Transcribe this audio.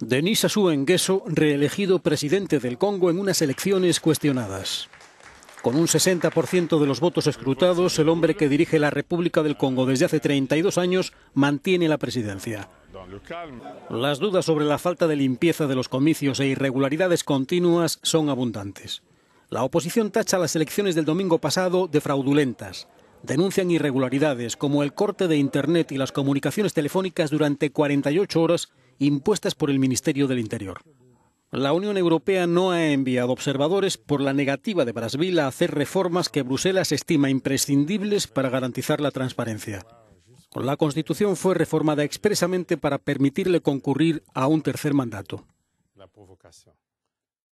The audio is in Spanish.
Denis Sassou Nguesso, reelegido presidente del Congo en unas elecciones cuestionadas. Con un 60% de los votos escrutados, el hombre que dirige la República del Congo desde hace 32 años mantiene la presidencia. Las dudas sobre la falta de limpieza de los comicios e irregularidades continuas son abundantes. La oposición tacha las elecciones del domingo pasado de fraudulentas. Denuncian irregularidades como el corte de Internet y las comunicaciones telefónicas durante 48 horas impuestas por el Ministerio del Interior. La Unión Europea no ha enviado observadores por la negativa de Brasil a hacer reformas que Bruselas estima imprescindibles para garantizar la transparencia. La Constitución fue reformada expresamente para permitirle concurrir a un tercer mandato.